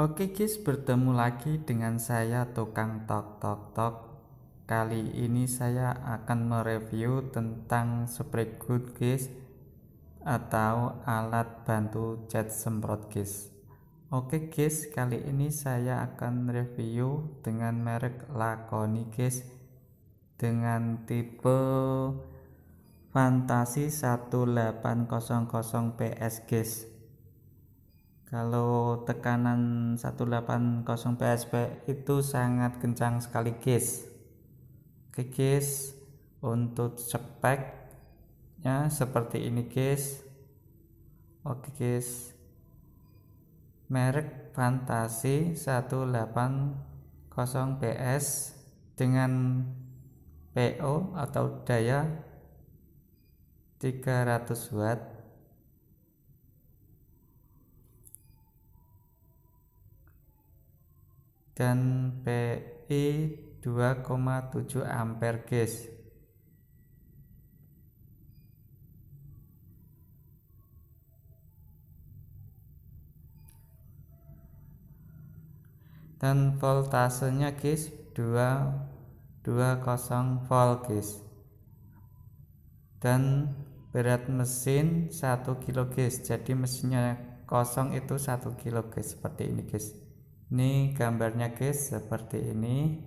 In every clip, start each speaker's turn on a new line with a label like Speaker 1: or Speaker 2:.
Speaker 1: Oke guys, bertemu lagi dengan saya Tukang Tok Tok Tok. Kali ini saya akan mereview tentang spray good guys atau alat bantu cat semprot guys. Oke guys, kali ini saya akan review dengan merek Lakoni guys dengan tipe Fantasi 1800 PS guys kalau tekanan 180 PSP itu sangat kencang sekali guys oke guys untuk speknya seperti ini guys oke guys merek fantasi 180 PS dengan PO atau daya 300 watt dan PI 2,7 ampere guys dan voltasenya guys 2 20 volt guys dan berat mesin 1 kg guys jadi mesinnya kosong itu 1 kg guys seperti ini guys ini gambarnya guys seperti ini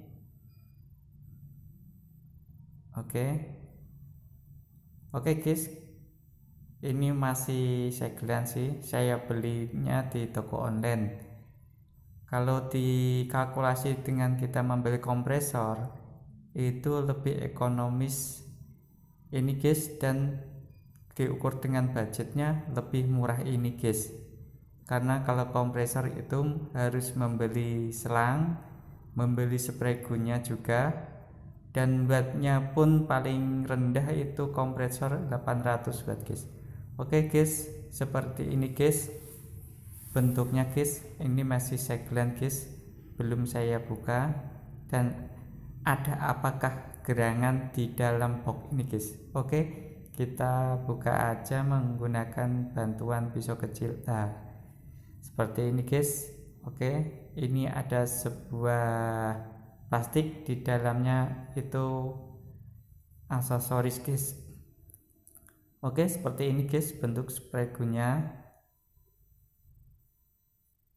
Speaker 1: oke oke guys ini masih segelan sih saya belinya di toko online kalau dikalkulasi dengan kita membeli kompresor itu lebih ekonomis ini guys dan diukur dengan budgetnya lebih murah ini guys karena kalau kompresor itu harus membeli selang membeli spray gunnya juga dan wattnya pun paling rendah itu kompresor 800 watt guys oke guys seperti ini guys bentuknya guys ini masih segelan guys belum saya buka dan ada apakah gerangan di dalam box ini guys oke kita buka aja menggunakan bantuan pisau kecil nah seperti ini guys oke ini ada sebuah plastik di dalamnya itu aksesoris guys oke seperti ini guys bentuk spregunya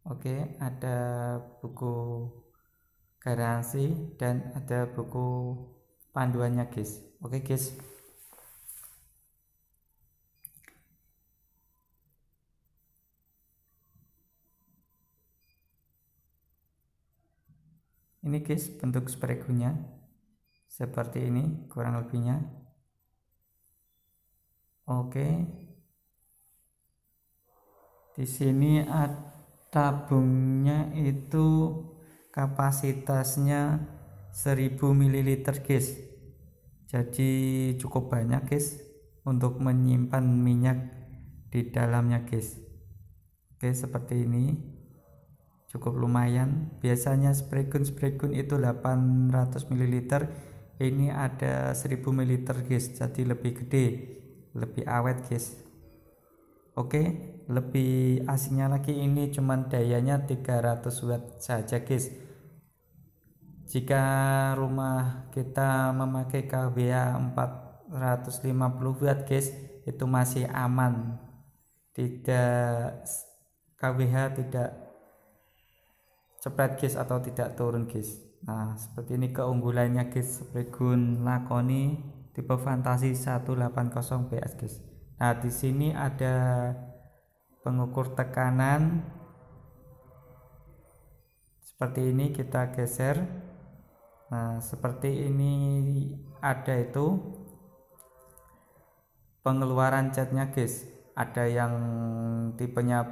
Speaker 1: oke ada buku garansi dan ada buku panduannya guys oke guys ini guys bentuk spregunya seperti ini kurang lebihnya oke di sini tabungnya itu kapasitasnya 1000 ml guys jadi cukup banyak guys untuk menyimpan minyak di dalamnya guys oke seperti ini cukup lumayan biasanya spray gun itu 800 ml ini ada 1000 ml guys jadi lebih gede lebih awet guys oke lebih aslinya lagi ini cuman dayanya 300 watt saja guys jika rumah kita memakai KWA 450 watt guys itu masih aman tidak KWH tidak cepat guys atau tidak turun guys nah seperti ini keunggulannya guys Spregun Lakoni tipe fantasi 180 PS guys nah di sini ada pengukur tekanan seperti ini kita geser nah seperti ini ada itu pengeluaran catnya guys ada yang tipenya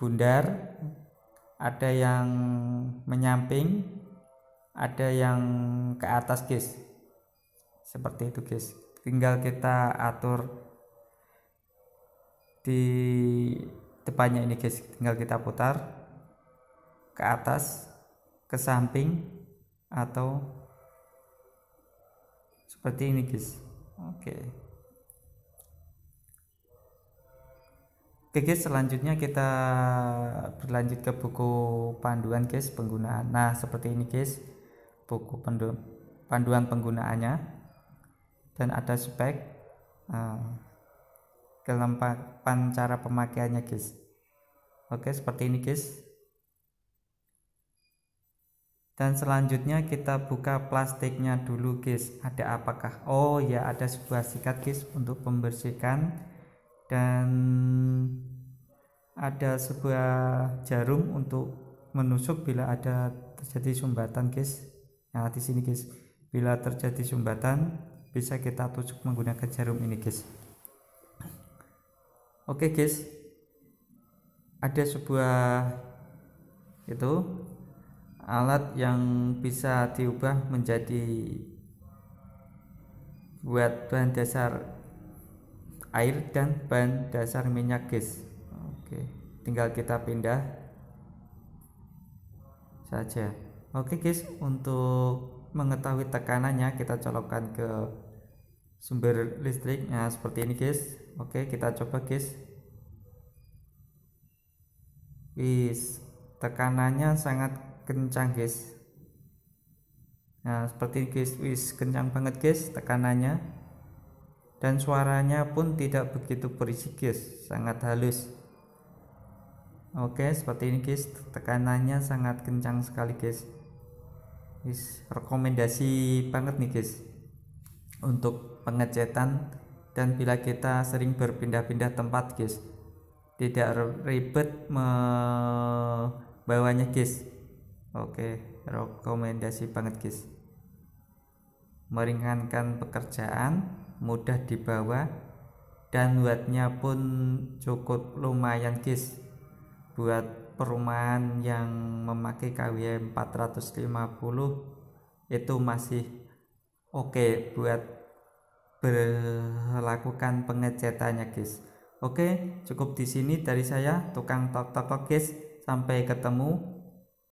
Speaker 1: bundar ada yang menyamping ada yang ke atas guys seperti itu guys tinggal kita atur di depannya ini guys tinggal kita putar ke atas ke samping atau seperti ini guys oke okay. Oke guys, selanjutnya kita berlanjut ke buku panduan guys penggunaan. Nah, seperti ini guys, buku pandu panduan penggunaannya dan ada spek uh, eh, kelengkapan cara pemakaiannya guys. Oke, seperti ini guys. Dan selanjutnya kita buka plastiknya dulu guys. Ada apakah? Oh ya, ada sebuah sikat guys untuk membersihkan dan ada sebuah jarum untuk menusuk bila ada terjadi sumbatan guys nah di sini guys bila terjadi sumbatan bisa kita tusuk menggunakan jarum ini guys oke guys ada sebuah itu alat yang bisa diubah menjadi buat bahan dasar air dan bahan dasar minyak gas oke tinggal kita pindah saja oke guys untuk mengetahui tekanannya kita colokkan ke sumber listriknya seperti ini guys oke kita coba guys wis tekanannya sangat kencang guys Nah, seperti ini, guys, wis kencang banget guys tekanannya dan suaranya pun tidak begitu berisik guys sangat halus oke seperti ini guys tekanannya sangat kencang sekali guys guys rekomendasi banget nih guys untuk pengecetan dan bila kita sering berpindah-pindah tempat guys tidak ribet membawanya guys oke rekomendasi banget guys meringankan pekerjaan, mudah dibawa, dan buatnya pun cukup lumayan guys buat perumahan yang memakai KW 450 itu masih oke okay buat berlakukan pengecetannya guys oke okay, cukup di sini dari saya tukang tok tok guys sampai ketemu